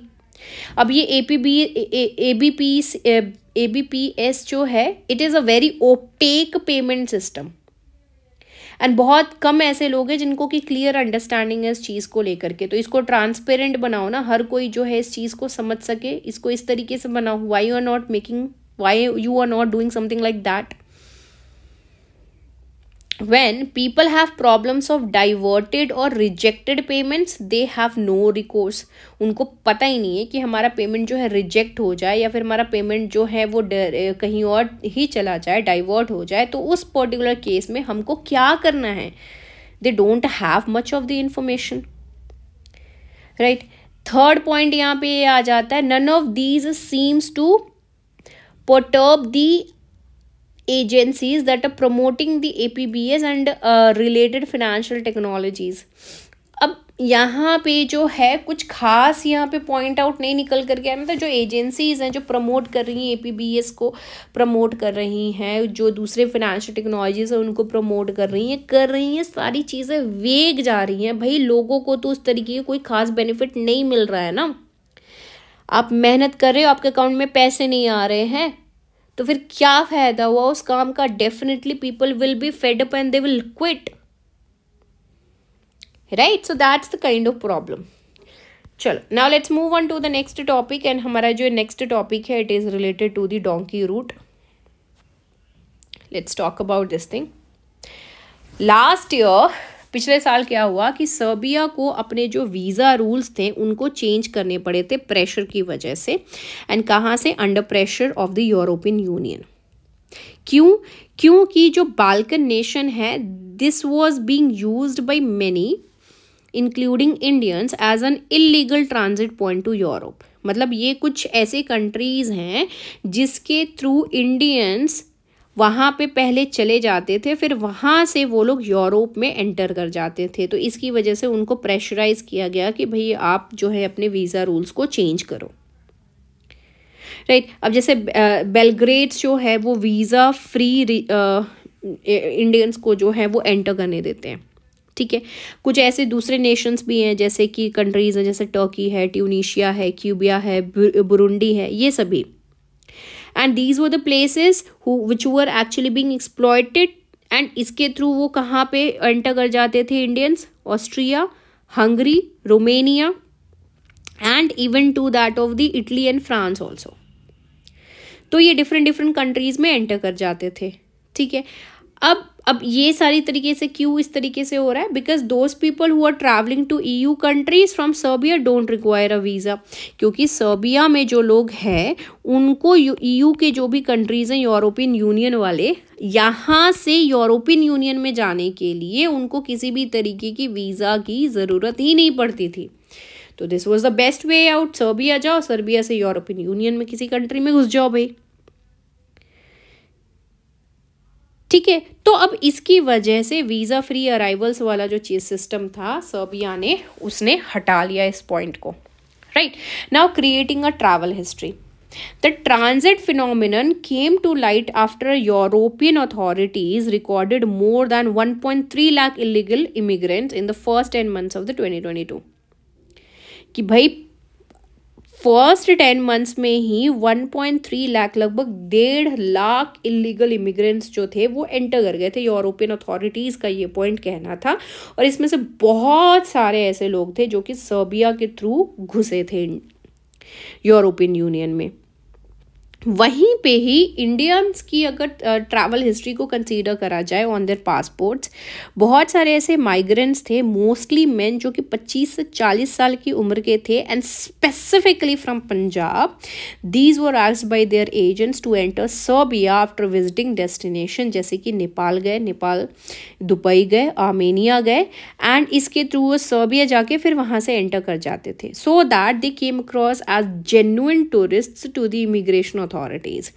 अब ये A P B A B P A B P S जो है it is a very opaque payment system and बहुत कम ऐसे लोग हैं जिनको कि क्लियर अंडरस्टैंडिंग है इस चीज़ को लेकर के तो इसको ट्रांसपेरेंट बनाओ ना हर कोई जो है इस चीज़ को समझ सके इसको इस तरीके से बनाओ why you are not making why you are not doing something like that when people have problems of diverted or rejected payments they have no recourse उनको पता ही नहीं है कि हमारा पेमेंट जो है रिजेक्ट हो जाए या फिर हमारा पेमेंट जो है वो कहीं और ही चला जाए डाइवर्ट हो जाए तो उस पर्टिकुलर केस में हमको क्या करना है they don't have much of the information right third point यहाँ पे ये आ जाता है none of these seems to perturb the agencies that are promoting the APBS and uh, related financial technologies. अब यहाँ पे जो है कुछ खास यहाँ पे पॉइंट आउट नहीं निकल कर गया मतलब जो एजेंसीज हैं जो प्रमोट कर रही हैं एपीबीएस को प्रमोट कर रही हैं जो दूसरे फिनेंशियल टेक्नोलॉजीज हैं उनको प्रमोट कर रही हैं कर रही हैं सारी चीज़ें वेग जा रही हैं भाई लोगों को तो उस तरीके की कोई खास बेनिफिट नहीं मिल रहा है ना आप मेहनत कर रहे हो आपके अकाउंट में पैसे नहीं आ रहे हैं तो फिर क्या फ़ायदा हुआ उस काम का definitely people will be fed up and they will quit right so that's the kind of problem चलो now let's move on to the next topic and हमारा जो नेक्स्ट टॉपिक है it is related to the donkey route let's talk about this thing last year पिछले साल क्या हुआ कि Serbia को अपने जो वीज़ा रूल्स थे उनको चेंज करने पड़े थे प्रेशर की वजह से एंड कहाँ से under pressure of the European Union क्यों क्योंकि जो बाल्कन नेशन है this was being use by many including Indians as an illegal transit point to Europe मतलब ये कुछ ऐसे कंट्रीज़ हैं जिसके थ्रू इंडियंस वहाँ पे पहले चले जाते थे फिर वहाँ से वो लोग यूरोप में एंटर कर जाते थे तो इसकी वजह से उनको प्रेशराइज किया गया कि भाई आप जो है अपने वीज़ा रूल्स को चेंज करो राइट अब जैसे बेलग्रेड जो है वो वीज़ा फ्री इंडियंस को जो है वो एंटर करने देते हैं ठीक है कुछ ऐसे दूसरे नेशंस भी हैं जैसे कि कंट्रीज़ हैं जैसे टर्की है ट्यूनिशिया है क्यूबिया है बुरुंडी है ये सभी and these were the places which were actually being exploited and इसके थ्रू वो कहाँ पे एंटर कर जाते थे Indians Austria Hungary Romania and even to that of the Italy and France also तो ये डिफरेंट डिफरेंट कंट्रीज में एंटर कर जाते थे ठीक है अब अब ये सारी तरीके से क्यों इस तरीके से हो रहा है because those people who are travelling to E U countries from Serbia don't require a visa क्योंकि सर्बिया में जो लोग हैं उनको ई यू e के जो भी कंट्रीज़ हैं यूरोपियन यूनियन वाले यहाँ से यूरोपियन यूनियन में जाने के लिए उनको किसी भी तरीके की वीज़ा की ज़रूरत ही नहीं पड़ती थी तो this was the best way out Serbia जाओ सर्बिया से यूरोपियन यूनियन में किसी कंट्री में घुस जाओ भाई ठीक है तो अब इसकी वजह से वीज़ा फ्री अराइवल्स वाला जो चीज सिस्टम था सर्बिया ने उसने हटा लिया इस पॉइंट को right now creating a travel history the transit phenomenon came to light after European authorities recorded more than 1.3 point three lakh illegal immigrants in the first ten months of the twenty twenty two कि भाई first ten months में ही 1.3 लाख लगभग डेढ़ lakh illegal immigrants जो थे वो enter कर गए थे यूरोपियन अथॉरिटीज़ का ये पॉइंट कहना था और इसमें से बहुत सारे ऐसे लोग थे जो कि सर्बिया के थ्रू घुसे थे यूरोपियन यूनियन में वहीं पे ही इंडियंस की अगर ट्रैवल हिस्ट्री को कंसीडर करा जाए ऑन देयर पासपोर्ट्स बहुत सारे ऐसे माइग्रेंट्स थे मोस्टली मेन जो कि 25 से 40 साल की उम्र के थे and specifically from Punjab these were ask by their agents to enter Serbia after visiting destination जैसे कि नेपाल गए नेपाल दुबई गए आर्मेनिया गए एंड इसके थ्रू वो सर्बिया जाके फिर वहाँ से एंटर कर जाते थे so that they came across as genuine tourist to the immigration authorities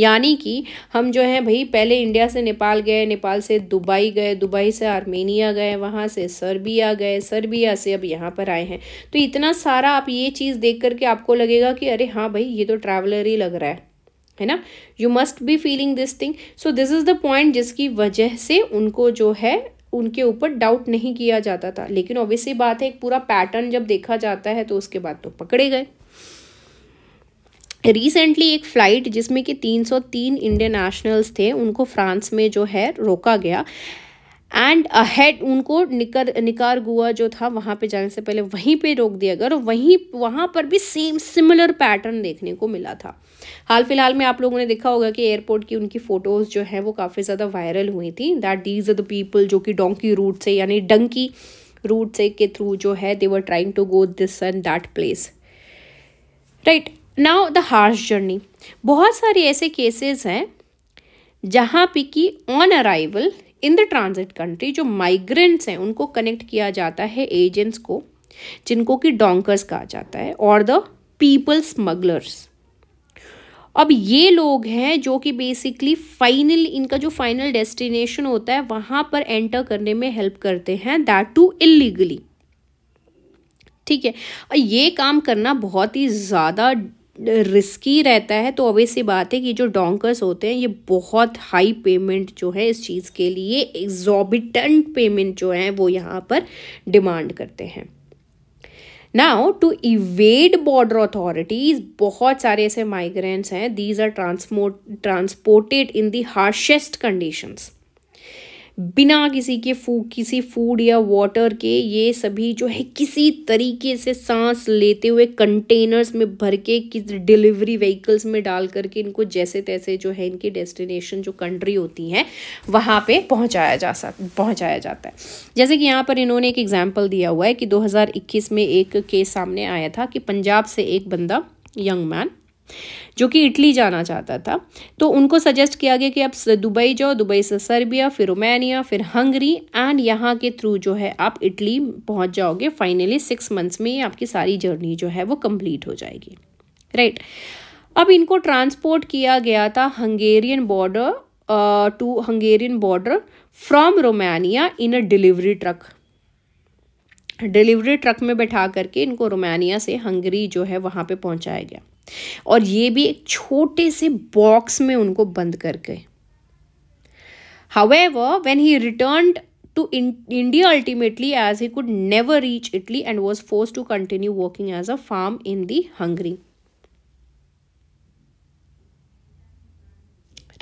यानी कि हम जो है भाई पहले इंडिया से नेपाल गए नेपाल से दुबई गए दुबई से आर्मेनिया गए वहाँ से सर्बिया गए सर्बिया से अब यहाँ पर आए हैं तो इतना सारा आप ये चीज़ देख करके आपको लगेगा कि अरे हाँ भाई ये तो ट्रैवलर ही लग रहा है है ना you must be feeling this thing so this is the point जिसकी वजह से उनको जो है उनके ऊपर डाउट नहीं किया जाता था लेकिन ऑब्वियसली बात है एक पूरा पैटर्न जब देखा जाता है तो उसके बाद तो पकड़े गए रिसेंटली एक फ़्लाइट जिसमें कि 303 इंडियन नेशनल्स थे उनको फ्रांस में जो है रोका गया एंड अहेड उनको निकर निकार गुआ जो था वहाँ पे जाने से पहले वहीं पे रोक दिया गया और वहीं वहाँ पर भी सेम सिमिलर पैटर्न देखने को मिला था हाल फिलहाल में आप लोगों ने देखा होगा कि एयरपोर्ट की उनकी फ़ोटोज़ जो है वो काफ़ी ज़्यादा वायरल हुई थी that these are the people जो कि डोंकी रूट से यानी डंकी रूट से के थ्रू जो है they were trying to go this and that place right now the harsh journey बहुत सारे ऐसे केसेस हैं जहाँ पे कि on arrival in the transit country जो माइग्रेंट्स हैं उनको कनेक्ट किया जाता है एजेंट्स को जिनको कि डोंकर्स कहा जाता है और द पीपल स्मगलर्स अब ये लोग हैं जो कि बेसिकली फाइनल इनका जो फाइनल डेस्टिनेशन होता है वहां पर एंटर करने में हेल्प करते हैं दैट टू इलीगली ठीक है और ये काम करना बहुत ही ज़्यादा रिस्की रहता है तो ऑब्वियस सी बात है कि जो डोंकर्स होते हैं ये बहुत हाई पेमेंट जो है इस चीज़ के लिए एग्जॉबिटेंट पेमेंट जो है वो यहाँ पर डिमांड करते हैं now to evade border authorities बहुत सारे ऐसे माइग्रेंट्स हैं these are transport transported in the harshest conditions बिना किसी के फू किसी फूड या वाटर के ये सभी जो है किसी तरीके से सांस लेते हुए कंटेनर्स में भर के किस डिलीवरी व्हीकल्स में डाल करके इनको जैसे तैसे जो है इनके डेस्टिनेशन जो कंट्री होती हैं वहाँ पे पहुँचाया जा सक पहुँचाया जाता है जैसे कि यहाँ पर इन्होंने एक एग्जाम्पल दिया हुआ है कि दो में एक केस सामने आया था कि पंजाब से एक बंदा यंग मैन जो कि इटली जाना चाहता था तो उनको सजेस्ट किया गया कि आप दुबई जाओ दुबई से सर्बिया फिर रोमानिया फिर हंगरी एंड यहाँ के थ्रू जो है आप इटली पहुँच जाओगे फाइनली सिक्स मंथ्स में आपकी सारी जर्नी जो है वो कम्प्लीट हो जाएगी राइट अब इनको ट्रांसपोर्ट किया गया था Hungarian border to Hungarian border from Romania in a delivery truck delivery truck में बैठा करके इनको रोमानिया से हंगरी जो है वहाँ पे पहुँचाया गया और ये भी एक छोटे से बॉक्स में उनको बंद कर गए however when he return to India ultimately as he could never reach Italy and was force to continue working as a farm in the Hungary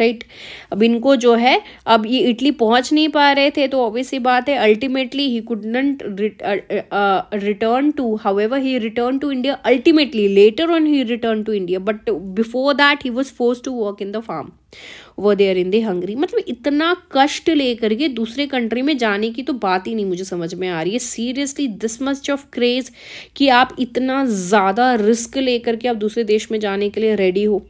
right अब इनको जो है अब ये इटली पहुंच नहीं पा रहे थे तो ऑब्वियस ही बात है ultimately he couldn't return to however he return to India ultimately later on he return to India but before that he was force to work in the farm वो देयर इन दे हंगरी मतलब इतना कष्ट लेकर के दूसरे country में जाने की तो बात ही नहीं मुझे समझ में आ रही है seriously this much of craze कि आप इतना ज़्यादा रिस्क लेकर के आप दूसरे देश में जाने के लिए रेडी हो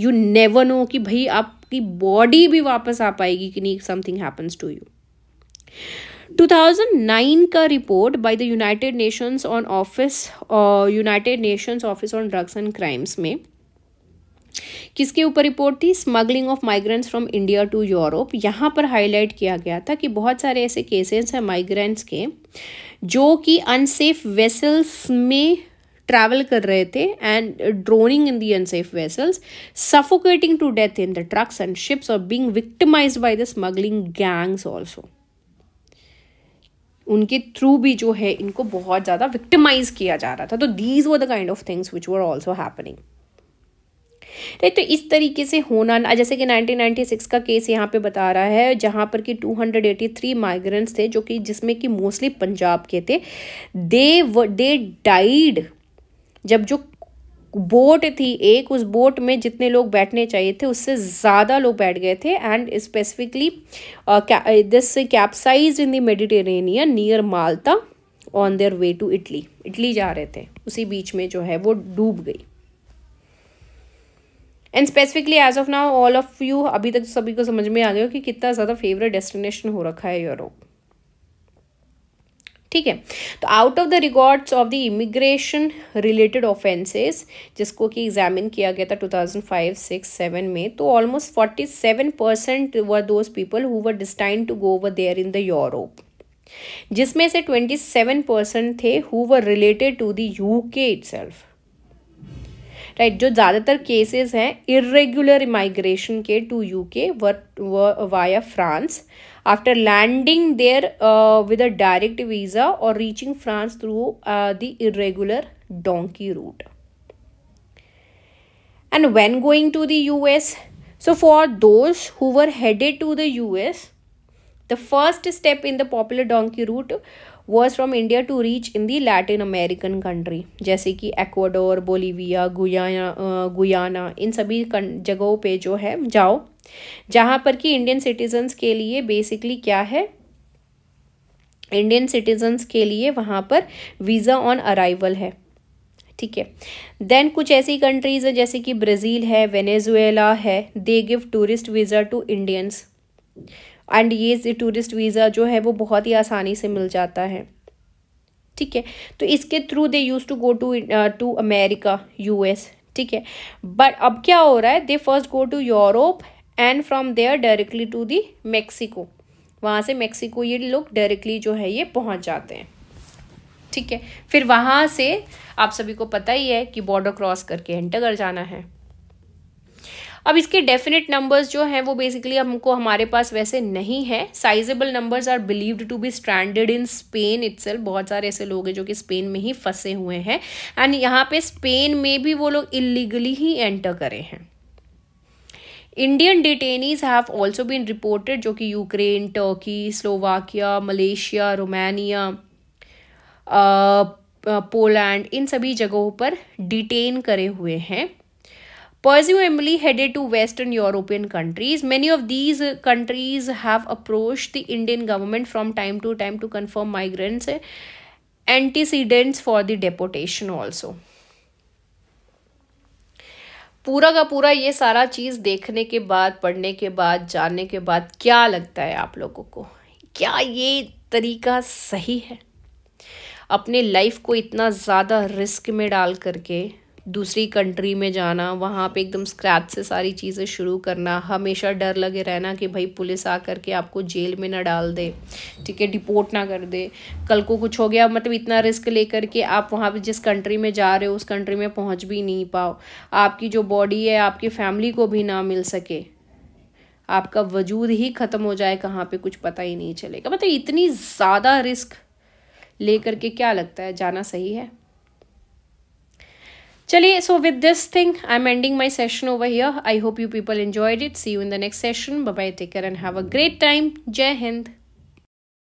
यू नेवर नो कि भाई आप आपकी बॉडी भी वापस आ पाएगी कि नहीं समथिंग हैपन्स टू यू 2009 का report by the United Nations on office United Nations office on drugs and crimes में किसके ऊपर रिपोर्ट थी smuggling of migrants from India to Europe यहाँ पर हाईलाइट किया गया था कि बहुत सारे ऐसे केसेस हैं माइग्रेंट्स के जो कि अनसेफ वेसल्स में ट्रैवल कर रहे थे and drowning in the unsafe vessels suffocating to death in the trucks and ships और being victimize by the smuggling gangs also उनके थ्रू भी जो है इनको बहुत ज़्यादा विक्टिमाइज किया जा रहा था तो these were the kind of things which were also happening right तो इस तरीके से होना जैसे कि 1996 का केस यहाँ पे बता रहा है जहाँ पर कि 283 माइग्रेंट्स थे जो कि जिसमें कि मोस्टली पंजाब के थे दे दे डाइड जब जो बोट थी एक उस बोट में जितने लोग बैठने चाहिए थे उससे ज़्यादा लोग बैठ गए थे and specifically this capsize in the Mediterranean near Malta on their way to Italy Italy जा रहे थे उसी बीच में जो है वो डूब गई and specifically as of now all of you अभी तक तो सभी को समझ में आ गया कि कितना ज़्यादा फेवरेट डेस्टिनेशन हो रखा है यूरोप ठीक है तो out of the records of the immigration related offences जिसको कि एग्जामिन किया गया था two thousand five six seven में तो almost forty seven percent were those people who were destine to go over there in the Europe जिसमें से twenty seven percent थे who were related to the U K itself right जो ज़्यादातर cases हैं irregular immigration के to U K via France after landing there with a direct visa और reaching France through the irregular donkey route and when going to the US so for those who're headed to the US the first step in the popular donkey route was from India to reach in the Latin American country जैसे कि Ecuador Bolivia Guyana Guyana इन सभी जगहों पे जो है जाओ जहाँ पर कि इंडियन सिटीजन्स के लिए बेसिकली क्या है इंडियन सिटीजन्स के लिए वहाँ पर वीज़ा ऑन अराइवल है ठीक है देन कुछ ऐसी कंट्रीज़ है जैसे कि ब्राज़ील है वेनेजुएला है they give tourist visa to Indians and ये टूरिस्ट वीज़ा जो है वो बहुत ही आसानी से मिल जाता है ठीक है तो इसके through they use to go to to America US ठीक है बट अब क्या हो रहा है they first go to Europe and from there directly to the Mexico वहाँ से मेक्सिको ये लोग डायरेक्टली जो है ये पहुँच जाते हैं ठीक है फिर वहाँ से आप सभी को पता ही है कि बॉर्डर क्रॉस करके एंटर कर जाना है अब इसके डेफिनेट नंबर्स जो हैं वो बेसिकली हमको हमारे पास वैसे नहीं है sizeable numbers are believed to be stranded in Spain it's बहुत सारे ऐसे लोग हैं जो कि स्पेन में ही फंसे हुए हैं एंड यहाँ पे स्पेन में भी वो लोग इलीगली ही एंटर करे हैं Indian detainees have also been reported जो कि Ukraine Turkey Slovakia Malaysia Romania Poland इन सभी जगहों पर डिटेन करे हुए हैं Presumably headed to Western European countries. Many of these countries have approached the Indian government from time to time to confirm migrants' antecedents for the deportation also. पूरा का पूरा ये सारा चीज़ देखने के बाद पढ़ने के बाद जानने के बाद क्या लगता है आप लोगों को क्या ये तरीका सही है अपने लाइफ को इतना ज़्यादा रिस्क में डाल करके दूसरी कंट्री में जाना वहाँ पे एकदम स्क्रैच से सारी चीज़ें शुरू करना हमेशा डर लगे रहना कि भाई पुलिस आ कर के आपको जेल में ना डाल दे ठीक है डिपोर्ट ना कर दे कल को कुछ हो गया मतलब इतना रिस्क लेकर के आप वहाँ पे जिस कंट्री में जा रहे हो उस कंट्री में पहुँच भी नहीं पाओ आपकी जो बॉडी है आपकी फैमिली को भी ना मिल सके आपका वजूद ही ख़त्म हो जाए कहाँ पर कुछ पता ही नहीं चलेगा मतलब इतनी ज़्यादा रिस्क लेकर के क्या लगता है जाना सही है चलिए so with this thing I am ending my session over here I hope you people enjoyed it see you in the next session bye take care and have a great time जय हिंद